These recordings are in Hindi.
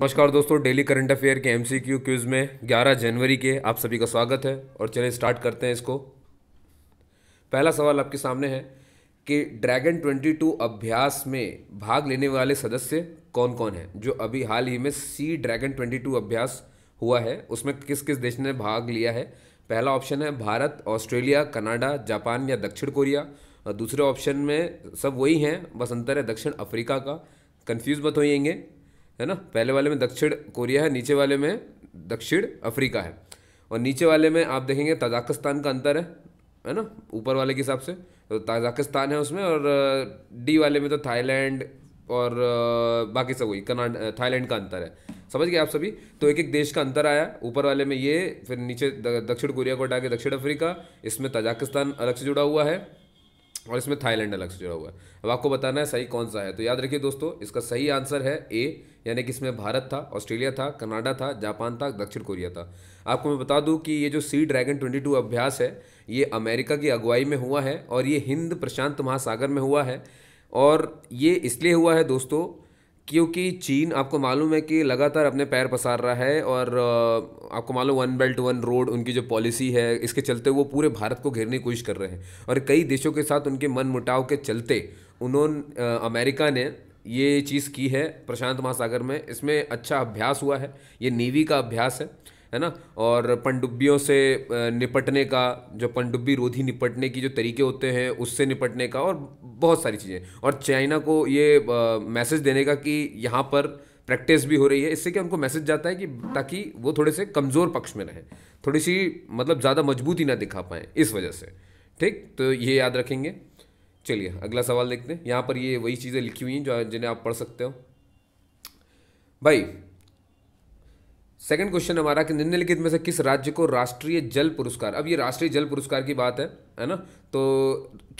नमस्कार दोस्तों डेली करंट अफेयर के एमसीक्यू क्यूज़ में 11 जनवरी के आप सभी का स्वागत है और चलिए स्टार्ट करते हैं इसको पहला सवाल आपके सामने है कि ड्रैगन 22 अभ्यास में भाग लेने वाले सदस्य कौन कौन हैं जो अभी हाल ही में सी ड्रैगन 22 अभ्यास हुआ है उसमें किस किस देश ने भाग लिया है पहला ऑप्शन है भारत ऑस्ट्रेलिया कनाडा जापान या दक्षिण कोरिया और दूसरे ऑप्शन में सब वही हैं बस अंतर है दक्षिण अफ्रीका का कन्फ्यूज़ मत होइएंगे है ना पहले वाले में दक्षिण कोरिया है नीचे वाले में दक्षिण अफ्रीका है और नीचे वाले में आप देखेंगे ताजाकिस्तान का अंतर है है ना ऊपर वाले के हिसाब से तो ताजाकिस्तान है उसमें और डी वाले में तो थाईलैंड और बाकी सब वही कनाड थाईलैंड का अंतर है समझ गए आप सभी तो एक एक देश का अंतर आया ऊपर वाले में ये फिर नीचे दक्षिण कोरिया को हटा के दक्षिण अफ्रीका इसमें ताजाकिस्तान अलग से जुड़ा हुआ है और इसमें थाईलैंड अलग से जुड़ा हुआ है अब आपको बताना है सही कौन सा है तो याद रखिए दोस्तों इसका सही आंसर है ए यानी कि इसमें भारत था ऑस्ट्रेलिया था कनाडा था जापान था दक्षिण कोरिया था आपको मैं बता दूं कि ये जो सी ड्रैगन 22 अभ्यास है ये अमेरिका की अगुवाई में हुआ है और ये हिंद प्रशांत महासागर में हुआ है और ये इसलिए हुआ है दोस्तों क्योंकि चीन आपको मालूम है कि लगातार अपने पैर पसार रहा है और आपको मालूम वन बेल्ट वन रोड उनकी जो पॉलिसी है इसके चलते वो पूरे भारत को घेरने की कोशिश कर रहे हैं और कई देशों के साथ उनके मन मुटाव के चलते उन्होंने अमेरिका ने ये चीज़ की है प्रशांत महासागर में इसमें अच्छा अभ्यास हुआ है ये नेवी का अभ्यास है है ना और पनडुब्बियों से निपटने का जो पनडुब्बी रोधी निपटने की जो तरीके होते हैं उससे निपटने का और बहुत सारी चीज़ें और चाइना को ये मैसेज देने का कि यहाँ पर प्रैक्टिस भी हो रही है इससे क्या उनको मैसेज जाता है कि ताकि वो थोड़े से कमज़ोर पक्ष में रहें थोड़ी सी मतलब ज़्यादा मजबूती ना दिखा पाएँ इस वजह से ठीक तो ये याद रखेंगे चलिए अगला सवाल देखते हैं यहाँ पर ये वही चीज़ें लिखी हुई हैं जो जिन्हें आप पढ़ सकते हो भाई सेकंड क्वेश्चन हमारा कि निम्नलिखित में से किस राज्य को राष्ट्रीय जल पुरस्कार अब ये राष्ट्रीय जल पुरस्कार की बात है है ना तो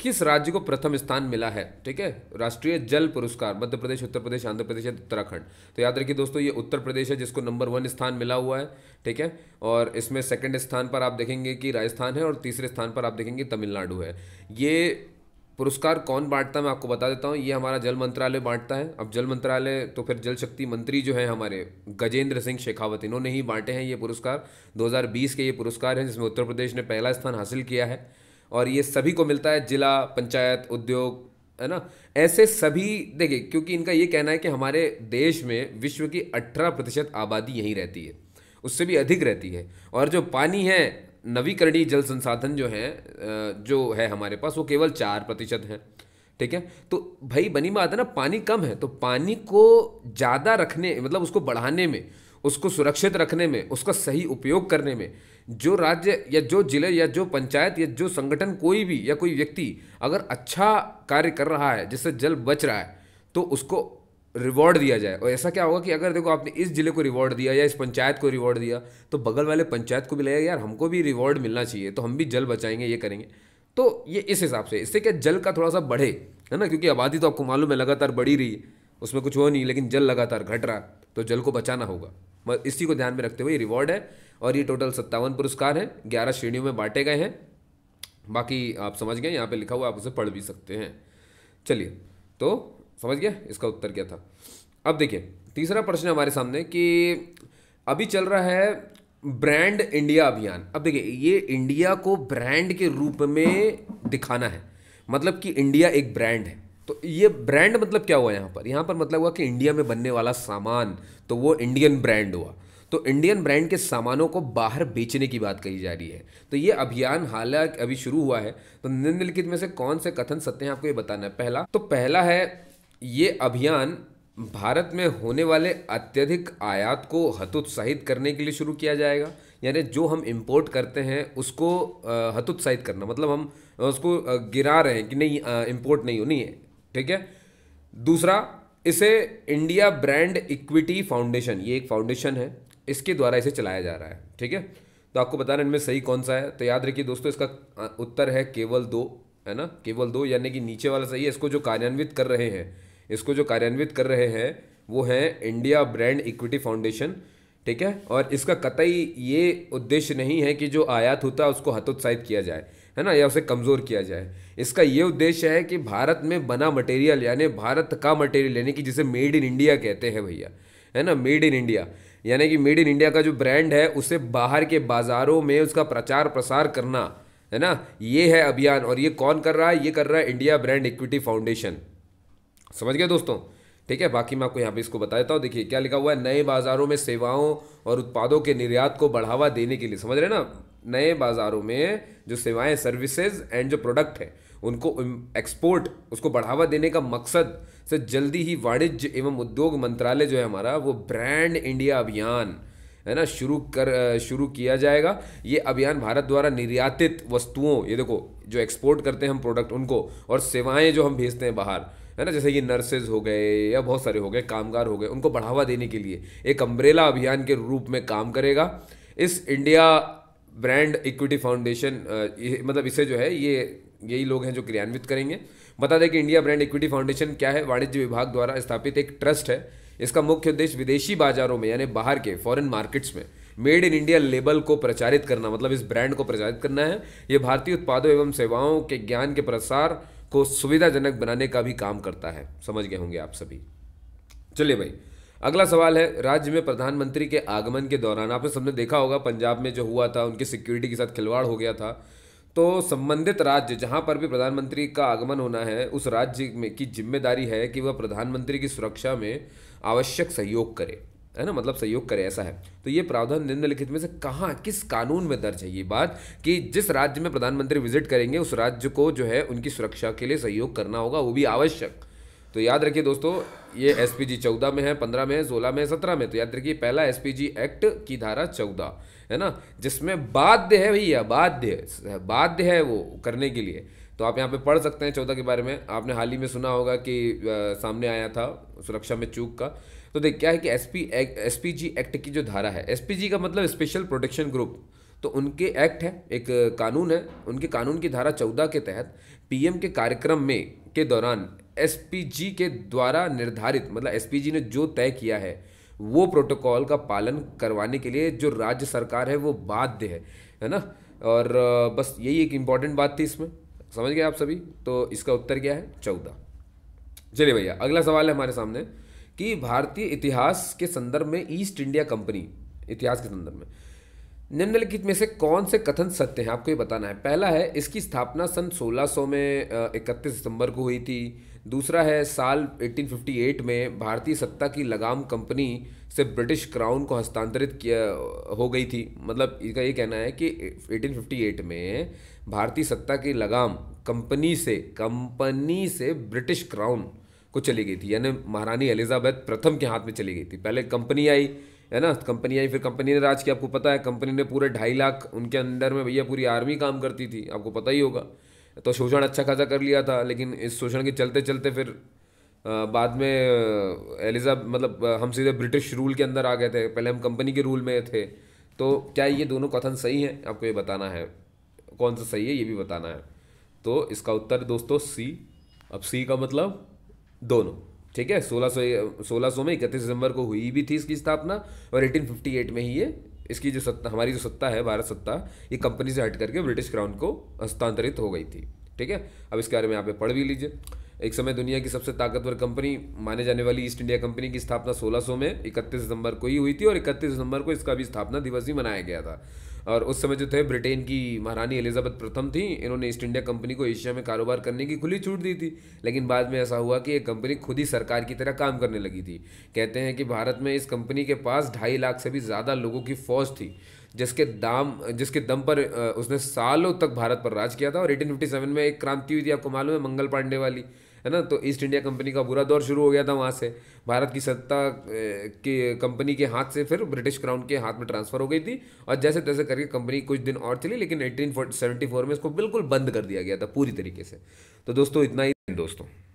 किस राज्य को प्रथम स्थान मिला है ठीक है राष्ट्रीय जल पुरस्कार मध्य प्रदेश उत्तर प्रदेश आंध्र प्रदेश या उत्तराखंड तो याद रखिए दोस्तों ये उत्तर प्रदेश है जिसको नंबर वन स्थान मिला हुआ है ठीक है और इसमें सेकेंड स्थान पर आप देखेंगे कि राजस्थान है और तीसरे स्थान पर आप देखेंगे तमिलनाडु है ये पुरस्कार कौन बांटता है मैं आपको बता देता हूँ ये हमारा जल मंत्रालय बांटता है अब जल मंत्रालय तो फिर जल शक्ति मंत्री जो है हमारे गजेंद्र सिंह शेखावत इन्होंने ही बांटे हैं ये पुरस्कार 2020 के ये पुरस्कार हैं जिसमें उत्तर प्रदेश ने पहला स्थान हासिल किया है और ये सभी को मिलता है जिला पंचायत उद्योग है ना ऐसे सभी देखिए क्योंकि इनका ये कहना है कि हमारे देश में विश्व की अठारह प्रतिशत आबादी यहीं रहती है उससे भी अधिक रहती है और जो पानी है नवीकरणीय जल संसाधन जो हैं जो है हमारे पास वो केवल चार प्रतिशत हैं ठीक है तो भाई बनी बात है ना पानी कम है तो पानी को ज़्यादा रखने मतलब उसको बढ़ाने में उसको सुरक्षित रखने में उसका सही उपयोग करने में जो राज्य या जो जिले या जो पंचायत या जो संगठन कोई भी या कोई व्यक्ति अगर अच्छा कार्य कर रहा है जिससे जल बच रहा है तो उसको रिवॉर्ड दिया जाए और ऐसा क्या होगा कि अगर देखो आपने इस जिले को रिवॉर्ड दिया या इस पंचायत को रिवॉर्ड दिया तो बगल वाले पंचायत को भी लगेगा यार हमको भी रिवॉर्ड मिलना चाहिए तो हम भी जल बचाएंगे ये करेंगे तो ये इस हिसाब से इससे क्या जल का थोड़ा सा बढ़े है ना क्योंकि आबादी तो आपको मालूम है लगातार बढ़ी रही है उसमें कुछ हो नहीं लेकिन जल लगातार घट रहा तो जल को बचाना होगा इसी को ध्यान में रखते हुए ये रिवॉर्ड है और ये टोटल सत्तावन पुरस्कार हैं ग्यारह श्रेणियों में बांटे गए हैं बाकी आप समझ गए यहाँ पे लिखा हुआ आप उसे पढ़ भी सकते हैं चलिए तो समझ गया इसका उत्तर क्या था अब देखिए तीसरा प्रश्न हमारे सामने कि अभी चल रहा है ब्रांड इंडिया अभियान अब देखिए ये इंडिया को ब्रांड के रूप में दिखाना है मतलब कि इंडिया एक ब्रांड है तो ये ब्रांड मतलब क्या हुआ यहाँ पर यहाँ पर मतलब हुआ कि इंडिया में बनने वाला सामान तो वो इंडियन ब्रांड हुआ तो इंडियन ब्रांड के सामानों को बाहर बेचने की बात कही जा रही है तो ये अभियान हालांकि अभी शुरू हुआ है तो निम्नलिखित में से कौन से कथन सत्य हैं आपको ये बताना है पहला तो पहला है ये अभियान भारत में होने वाले अत्यधिक आयात को हतोत्साहित करने के लिए शुरू किया जाएगा यानी जो हम इम्पोर्ट करते हैं उसको हतोत्साहित करना मतलब हम उसको गिरा रहे हैं कि नहीं इम्पोर्ट नहीं होनी है ठीक है दूसरा इसे इंडिया ब्रांड इक्विटी फाउंडेशन ये एक फाउंडेशन है इसके द्वारा इसे चलाया जा रहा है ठीक है तो आपको बताना इनमें सही कौन सा है तो याद रखिए दोस्तों इसका उत्तर है केवल दो है ना केवल दो यानी कि नीचे वाला सही है इसको जो कार्यान्वित कर रहे हैं इसको जो कार्यान्वित कर रहे हैं वो हैं इंडिया ब्रांड इक्विटी फाउंडेशन ठीक है और इसका कतई ये उद्देश्य नहीं है कि जो आयात होता है उसको हतोत्साहित किया जाए है ना या उसे कमज़ोर किया जाए इसका ये उद्देश्य है कि भारत में बना मटेरियल यानी भारत का मटेरियल यानी कि जिसे मेड इन इंडिया कहते हैं भैया है ना मेड इन इंडिया यानी कि मेड इन इंडिया का जो ब्रांड है उसे बाहर के बाज़ारों में उसका प्रचार प्रसार करना है ना ये है अभियान और ये कौन कर रहा है ये कर रहा है इंडिया ब्रांड इक्विटी फाउंडेशन समझ गए दोस्तों ठीक है बाकी मैं आपको यहाँ पे इसको बता देता हूँ देखिए क्या लिखा हुआ है नए बाज़ारों में सेवाओं और उत्पादों के निर्यात को बढ़ावा देने के लिए समझ रहे ना नए बाज़ारों में जो सेवाएं सर्विसेज एंड जो प्रोडक्ट है उनको एक्सपोर्ट उसको बढ़ावा देने का मकसद से जल्दी ही वाणिज्य एवं उद्योग मंत्रालय जो है हमारा वो ब्रांड इंडिया अभियान है ना शुरू कर शुरू किया जाएगा ये अभियान भारत द्वारा निर्यातित वस्तुओं ये देखो जो एक्सपोर्ट करते हैं हम प्रोडक्ट उनको और सेवाएं जो हम भेजते हैं बाहर है ना जैसे कि नर्सेज हो गए या बहुत सारे हो गए कामगार हो गए उनको बढ़ावा देने के लिए एक अम्ब्रेला अभियान के रूप में काम करेगा इस इंडिया ब्रांड इक्विटी फाउंडेशन मतलब इसे जो है ये यही लोग हैं जो क्रियान्वित करेंगे बता दें कि इंडिया ब्रांड इक्विटी फाउंडेशन क्या है वाणिज्य विभाग द्वारा स्थापित एक ट्रस्ट है इसका मुख्य उद्देश्य विदेशी बाजारों में यानी बाहर के फॉरेन मार्केट्स में मेड इन इंडिया लेबल को प्रचारित करना मतलब इस ब्रांड को प्रचारित करना है ये भारतीय उत्पादों एवं सेवाओं के ज्ञान के प्रसार को सुविधाजनक बनाने का भी काम करता है समझ गए होंगे आप सभी चलिए भाई अगला सवाल है राज्य में प्रधानमंत्री के आगमन के दौरान आपने सबने देखा होगा पंजाब में जो हुआ था उनकी सिक्योरिटी के साथ खिलवाड़ हो गया था तो संबंधित राज्य जहाँ पर भी प्रधानमंत्री का आगमन होना है उस राज्य में की जिम्मेदारी है कि वह प्रधानमंत्री की सुरक्षा में आवश्यक सहयोग करे है ना मतलब सहयोग करे ऐसा है तो ये प्रावधान निम्नलिखित में से कहाँ किस कानून में दर्ज है ये बात कि जिस राज्य में प्रधानमंत्री विजिट करेंगे उस राज्य को जो है उनकी सुरक्षा के लिए सहयोग करना होगा वो भी आवश्यक तो याद रखिए दोस्तों ये एस पी जी चौदह में है पंद्रह में है सोलह में है सत्रह में तो याद रखिए पहला एस जी एक्ट की धारा चौदह है ना जिसमें बाध्य है भैया बाध्य बाध्य है वो करने के लिए तो आप यहाँ पे पढ़ सकते हैं चौदह के बारे में आपने हाल ही में सुना होगा कि आ, सामने आया था सुरक्षा में चूक का तो देख क्या है कि S P S P G act की जो धारा है एस पी जी का मतलब स्पेशल प्रोटेक्शन ग्रुप तो उनके एक्ट है एक कानून है उनके कानून की धारा चौदह के तहत पीएम के कार्यक्रम में के दौरान एसपीजी के द्वारा निर्धारित मतलब एसपीजी ने जो तय किया है वो प्रोटोकॉल का पालन करवाने के लिए जो राज्य सरकार है वो बाध्य है है ना और बस यही एक इम्पॉर्टेंट बात थी इसमें समझ गए आप सभी तो इसका उत्तर क्या है चौदह चलिए भैया अगला सवाल है हमारे सामने कि भारतीय इतिहास के संदर्भ में ईस्ट इंडिया कंपनी इतिहास के संदर्भ में निम्नलिखित में से कौन से कथन सत्य हैं आपको ये बताना है पहला है इसकी स्थापना सन 1600 में इकतीस सितंबर को हुई थी दूसरा है साल 1858 में भारतीय सत्ता की लगाम कंपनी से ब्रिटिश क्राउन को हस्तांतरित किया हो गई थी मतलब इसका ये कहना है कि 1858 में भारतीय सत्ता की लगाम कंपनी से कंपनी से ब्रिटिश क्राउन को चली गई थी यानी महारानी एलिजाबेथ प्रथम के हाथ में चली गई थी पहले कंपनी आई है ना कंपनी आई फिर कंपनी ने राज किया आपको पता है कंपनी ने पूरे ढाई लाख उनके अंदर में भैया पूरी आर्मी काम करती थी आपको पता ही होगा तो शोषण अच्छा खासा कर लिया था लेकिन इस शोषण के चलते चलते फिर बाद में एलिजा मतलब हम सीधे ब्रिटिश रूल के अंदर आ गए थे पहले हम कंपनी के रूल में थे तो क्या ये दोनों कथन सही हैं आपको ये बताना है कौन सा सही है ये भी बताना है तो इसका उत्तर दोस्तों सी अब सी का मतलब दोनों ठीक है सोलह सौ सोलह सौ में इकतीस दिसंबर को हुई भी थी इसकी स्थापना और 1858 में ही ये इसकी जो सत्ता हमारी जो सत्ता है भारत सत्ता ये कंपनी से हट करके ब्रिटिश क्राउन को हस्तांतरित हो गई थी ठीक है अब इसके बारे में आप पढ़ भी लीजिए एक समय दुनिया की सबसे ताकतवर कंपनी माने जाने वाली ईस्ट इंडिया कंपनी की स्थापना 1600 में 31 दिसंबर को ही हुई थी और 31 दिसंबर को इसका भी स्थापना दिवस ही मनाया गया था और उस समय जो थे ब्रिटेन की महारानी एलिजाबेथ प्रथम थी इन्होंने ईस्ट इंडिया कंपनी को एशिया में कारोबार करने की खुली छूट दी थी लेकिन बाद में ऐसा हुआ कि ये कंपनी खुद ही सरकार की तरह काम करने लगी थी कहते हैं कि भारत में इस कंपनी के पास ढाई लाख से भी ज़्यादा लोगों की फौज थी जिसके दाम जिसके दम पर उसने सालों तक भारत पर राज किया था और 1857 में एक क्रांति हुई थी आपको मालूम है मंगल पांडे वाली है ना तो ईस्ट इंडिया कंपनी का बुरा दौर शुरू हो गया था वहाँ से भारत की सत्ता के कंपनी के हाथ से फिर ब्रिटिश क्राउन के हाथ में ट्रांसफ़र हो गई थी और जैसे तैसे करके कंपनी कुछ दिन और चली लेकिन एटीन में इसको बिल्कुल बंद कर दिया गया था पूरी तरीके से तो दोस्तों इतना ही दोस्तों